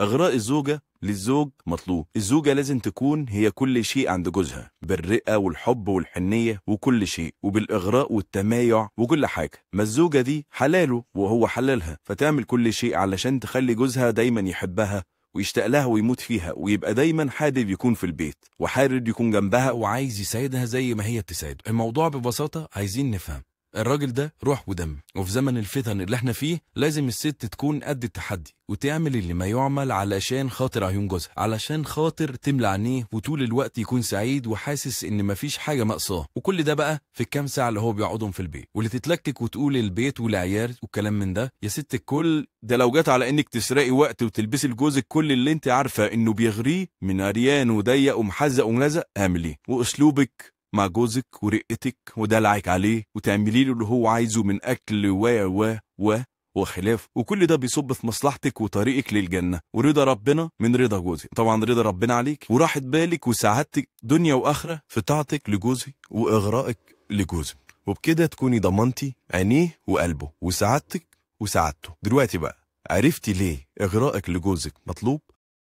اغراء الزوجه للزوج مطلوب الزوجه لازم تكون هي كل شيء عند جوزها بالرئه والحب والحنيه وكل شيء وبالاغراء والتمايع وكل حاجه ما الزوجه دي حلاله وهو حلالها فتعمل كل شيء علشان تخلي جوزها دايما يحبها ويشتاق لها ويموت فيها ويبقى دايما حابب يكون في البيت وحارد يكون جنبها وعايز يسعدها زي ما هي بتسعده الموضوع ببساطه عايزين نفهم الراجل ده روح ودم وفي زمن الفتن اللي احنا فيه لازم الست تكون قد التحدي وتعمل اللي ما يعمل علشان خاطر عيون جوزها علشان خاطر تملى عينيه وطول الوقت يكون سعيد وحاسس ان مفيش حاجه مقصاه وكل ده بقى في الكام ساعه اللي هو بيقعدهم في البيت واللي تتلكك وتقول البيت والعيال والكلام من ده يا ست الكل ده لو جت على انك تسرقي وقت وتلبسي لجوزك كل اللي انت عارفه انه بيغريه من عريان وضيق ومحزق وملزق اعمل ايه واسلوبك مع جوزك ورقتك ودلعك عليه وتعملي له اللي هو عايزه من أكل و و و وخلاف وكل ده بيصب في مصلحتك وطريقك للجنة ورضا ربنا من رضا جوزي طبعا رضا ربنا عليك وراحت بالك وسعادتك دنيا وآخرة في طاعتك لجوزي وإغرائك لجوزي وبكده تكوني ضمنتي عينيه وقلبه وسعادتك وسعادته دلوقتي بقى عرفتي ليه إغرائك لجوزك مطلوب